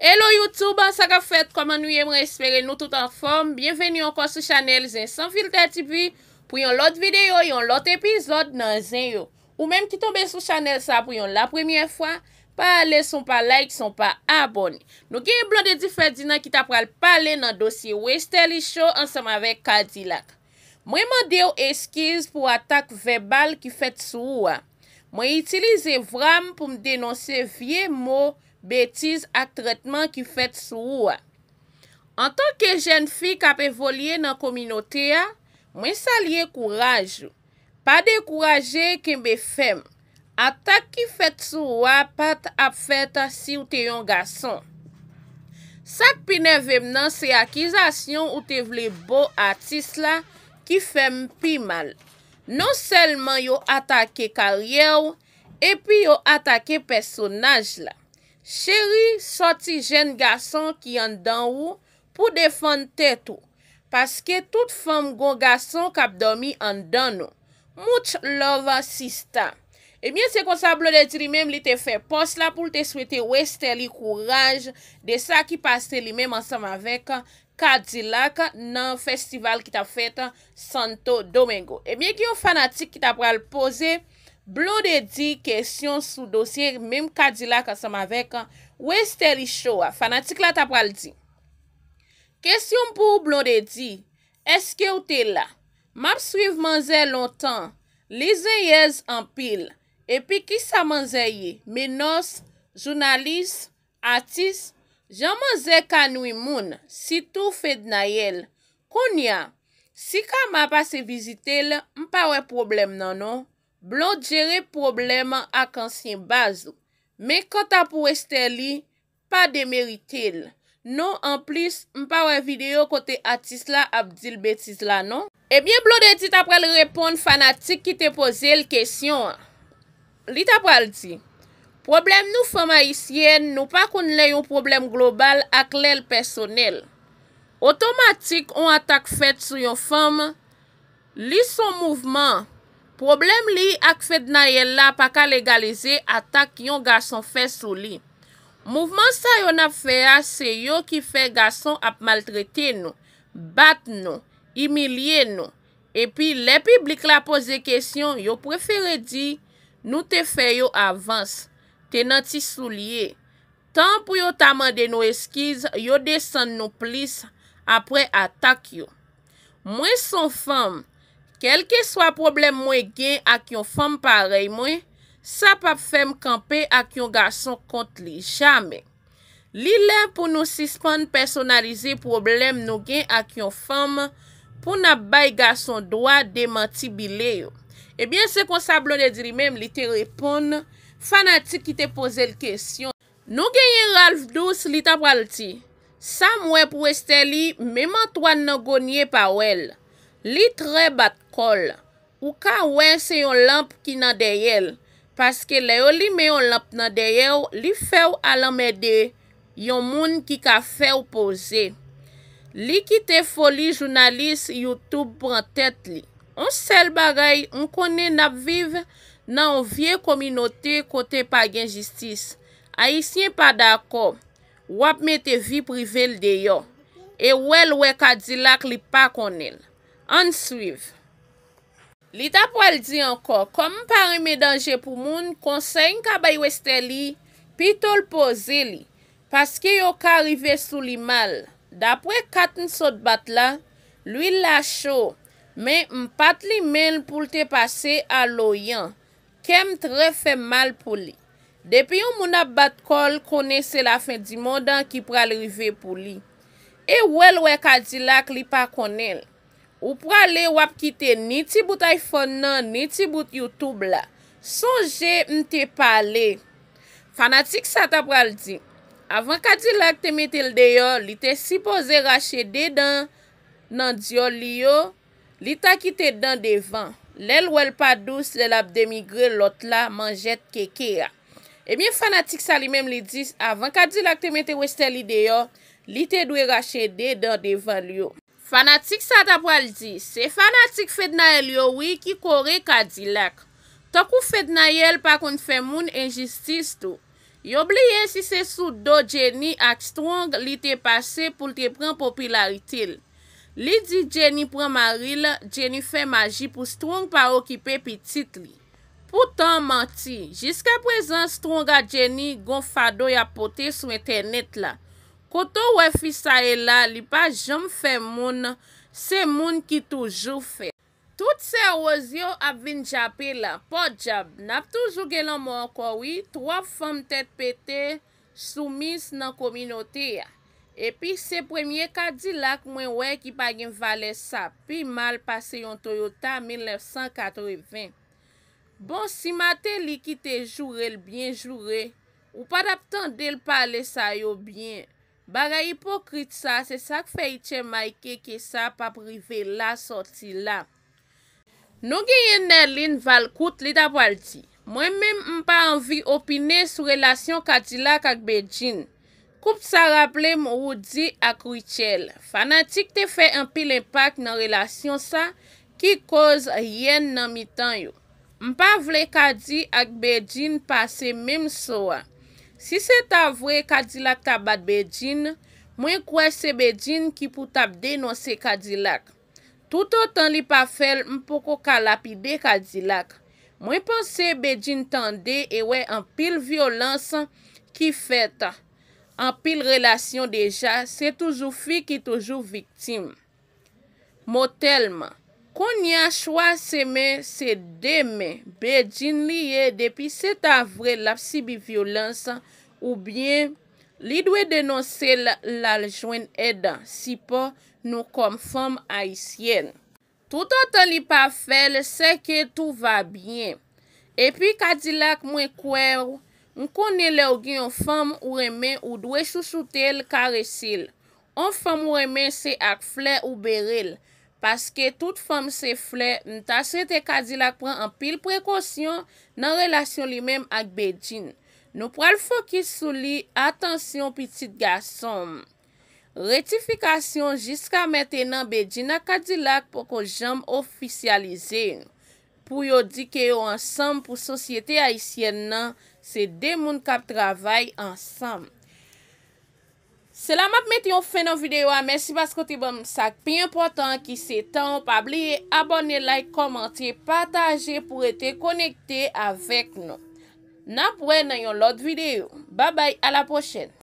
Hello Youtube, ansaka fèt, koman nou yemre espere nou tout an form. Bienveni ankon sou chanel, jen san filte atipi pou yon lot videyo, yon lot epizod nan jen yo. Ou menm ki tombe sou chanel sa pou yon la premye fwa, pa ale son pa like, son pa abon. Nou gen yon blon de difèdina ki tap pral pale nan dosye Westerly Show ansam avek Kadilak. Mwen mwande yo eskiz pou atak vebal ki fèt sou wwa. Mwen itilize vram pou mdenonse vie mwou. Betiz ak tretman ki fet souwa. An tanke jen fi ka pe volye nan kominote a, mwen sa liye kouraj. Pa de kouraje kembe fem. Atak ki fet souwa pat ap fet si ou te yon gason. Sak pi nevem nan se akizasyon ou te vle bo atis la ki fem pi mal. Non selman yo atake karyew, epi yo atake personaj la. Chéri, soti jen gason ki an dan ou pou defan tet ou. Paske tout fam gon gason kap domi an dan ou. Mouch lova sista. E eh miye se konsa blode di li mem li te fe pos la pou li te swete weste li kouraj de sa ki pase li mem ansam avek Kadzi Laka nan festival ki ta fete Santo Domingo. E eh miye ki yo fanatik ki ta pral pose... Blo de di, kèsyon sou dosye, mèm kadi la kwa sam avek, wè stè li show a, fanatik la ta pral di. Kèsyon pou blo de di, eske ou te la? Map suiv manze lontan, li ze yez an pil, epi ki sa manze ye? Menos, jounaliz, atis, jan manze kan wimoun, si tou fed na ye l. Koun ya, si ka map ase vizite l, mpa wè problem nan nou. Blon jere problem ak ansyen bazou. Men kota pou estè li, pa demerite li. Non, an plis, m pa wè videyo kote atis la, abdil betis la, non? Ebyen, blon de ti tap pral repon fanatik ki te pose li kesyon. Li tap pral di, problem nou fèm ayisyen nou pa koun le yon problem global ak lèl personel. Otomatik, yon atak fèt sou yon fèm, li son mouvman. Problem li ak fed nan yel la pa ka legalize atak yon gason fè sou li. Mouvment sa yon ap fè a, se yo ki fè gason ap maltrete nou, bat nou, imilye nou. Epi, le piblik la pose kesyon, yo preferè di, nou te fè yo avans, tenanti sou liye. Tan pou yo tamande nou eskiz, yo desen nou plis apre atak yo. Mwen son fèm. Kelke swa problem mwen gen ak yon fom parey mwen, sa pap fem kampe ak yon garson kont li jame. Li lè pou nou sispan personalize problem nou gen ak yon fom pou nabay garson dwa demanti bile yo. Ebyen eh se kon sa blon e diri mem li te repon, fanatik ki te pose l kèsyon. Nou gen yon ralf douz li tap walti, sa mwen pou estè li mèman toan nan goniye pa wèl. Li tre bat kol, ou ka wense yon lamp ki nan deyel, paske leyo li me yon lamp nan deyel, li few alamede yon moun ki ka few pose. Li kite foli jounalist YouTube pran tet li. An sel bagay, an konen ap vive nan yon vie kominote kote pa gen jistis. A yisye pa dako, wap me te vi privel deyo, e wel we ka dilak li pa konen. An suiv. Li ta po al di anko, kom m pari me danje pou moun, konsey n ka bay weste li, pi tol pose li, paske yo ka rive sou li mal. Dapre kat n sot bat la, lui la chou, men m pat li men pou lte pase a lo yan, kem tre fe mal pou li. Depi yo moun ap bat kol, kone se la fin di mou dan ki pral rive pou li. E wel wek a di lak li pa kone l. Ou prale wap kite ni ti bout iPhone nan, ni ti bout YouTube la. Sonje mte pale. Fanatik sa tap pral di. Avan ka di lak te mete l deyo, li te sipoze rache de dan nan diyo li yo. Li ta kite dan devan. Lel wel pa douz, lel ap demigre lot la manjet keke ya. E mi fanatik sa li menm li di, avan ka di lak te mete weste li deyo, li te dwe rache de dan devan li yo. Fanatik sa ta pral di, se fanatik fed na el yowi ki kore kadi lak. Tokou fed na el pa kon fè moun enjistis tou. Yoble yen si se sou do Jenny ak Strong li te pase pou te pren popularitil. Li di Jenny pren maril, Jenny fè maji pou Strong pa okipe pi titli. Poutan manti, jiska prezen Strong ak Jenny gon fado ya pote sou internet la. Koto wè fi sa e la, li pa jom fè moun, se moun ki toujou fè. Tout se ozyo ap vin djapè la. Po djap, nap toujou gen lan moun an koui, 3 fòm tèt pète soumiss nan kominote ya. Epi se premye kadi lak mwen wè ki pagin valè sa, pi mal pase yon Toyota 1980. Bon, si matè li ki te jure l'byen jure, ou pa dap tan del pale sa yo byen, Baga hipokrit sa, se sa k fe itche maike ke sa pa prive la soti la. Nou gen yen nen lin val kout li tap waldi. Mwen men mpa anvi opine sou relasyon Kadilak ak Bejin. Koup sa rapple mwou di ak Richelle. Fanatik te fe anpi l'impak nan relasyon sa ki koz yen nan mitan yo. Mpa vle Kadilak ak Bejin pase men msoa. Si se ta vwe kadzilak tabad bedjin, mwen kwe se bedjin ki pou tabde nan se kadzilak. Touto tan li pa fel mpoko kalapide kadzilak. Mwen panse bedjin tan de ewe an pil violansan ki feta. An pil relasyon deja, se toujou fi ki toujou viktim. Motelman Kon nya chwa seme se deme bejjin liye depi se ta vre lap si bi violansa ou bien li dwe denonse lal jwen edan si po nou kon fom aisyen. Tout an tan li pa fel seke tou va bien. Epi kadilak mwen kwer, m kon ne le ou gen fom ou reme ou dwe chousoutel ka resil. An fom ou reme se ak fle ou berel. Paske tout fom se fle, nta se te Kadilak pran an pil prekosyon nan relasyon li mem ak Bedjin. Nou pral fokis sou li, atensyon pitit gasom. Retifikasyon jiska meten nan Bedjin ak Kadilak poko jamb ofisyalize. Pou yo di ke yo ansam pou sosyete aisyen nan, se de moun kap travay ansam. Se la map met yon fè nan videyo a, mersi pasko ti bom sak. Pi important ki se tan, pa bliye abone, like, komenti, pataje pou ete konekte avèk nou. Na pouè nan yon lot videyo. Ba bay, a la pochèn.